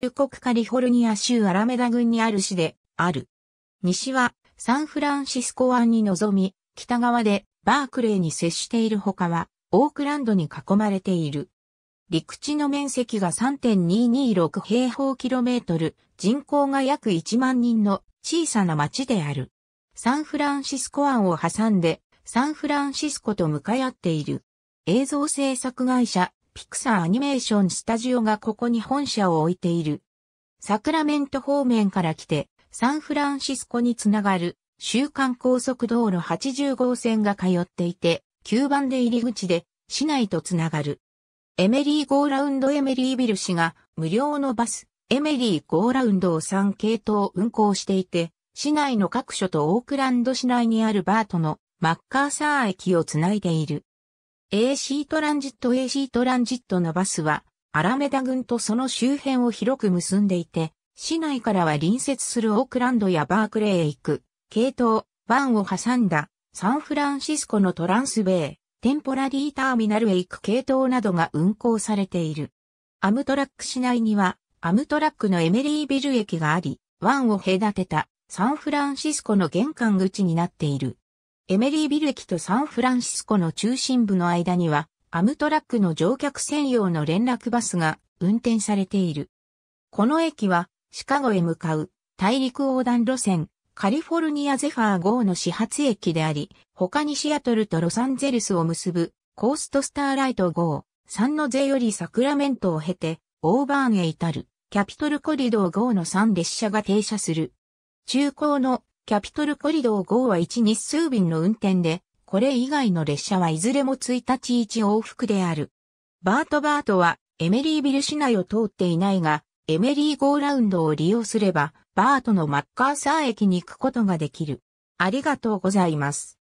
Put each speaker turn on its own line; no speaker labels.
中国カリフォルニア州アラメダ郡にある市である。西はサンフランシスコ湾に臨み、北側でバークレーに接しているほかは、オークランドに囲まれている。陸地の面積が3.226平方キロメートル、人口が約1万人の小さな町である。サンフランシスコ湾を挟んで、サンフランシスコと向かい合っている。映像制作会社、ピクサーアニメーションスタジオがここに本社を置いている。サクラメント方面から来て、サンフランシスコにつながる、週間高速道路80号線が通っていて、9番で入り口で、市内とつながる。エメリーゴーラウンドエメリービル氏が、無料のバス、エメリーゴーラウンドを3系統運行していて、市内の各所とオークランド市内にあるバートのマッカーサー駅をつないでいる。AC トランジット AC トランジットのバスは、アラメダ郡とその周辺を広く結んでいて、市内からは隣接するオークランドやバークレーへ行く、系統、湾を挟んだ、サンフランシスコのトランスベイ、テンポラリーターミナルへ行く系統などが運行されている。アムトラック市内には、アムトラックのエメリービル駅があり、湾を隔てたサンフランシスコの玄関口になっている。エメリービル駅とサンフランシスコの中心部の間には、アムトラックの乗客専用の連絡バスが運転されている。この駅は、シカゴへ向かう大陸横断路線、カリフォルニアゼファー号の始発駅であり、他にシアトルとロサンゼルスを結ぶコーストスターライト号、サンノゼよりサクラメントを経て、オーバーンへ至る、キャピトルコリドー号の3列車が停車する。中高のキャピトルコリドー5は1日数便の運転で、これ以外の列車はいずれも1日1往復である。バートバートはエメリービル市内を通っていないが、エメリーゴーラウンドを利用すれば、バートのマッカーサー駅に行くことができる。ありがとうございます。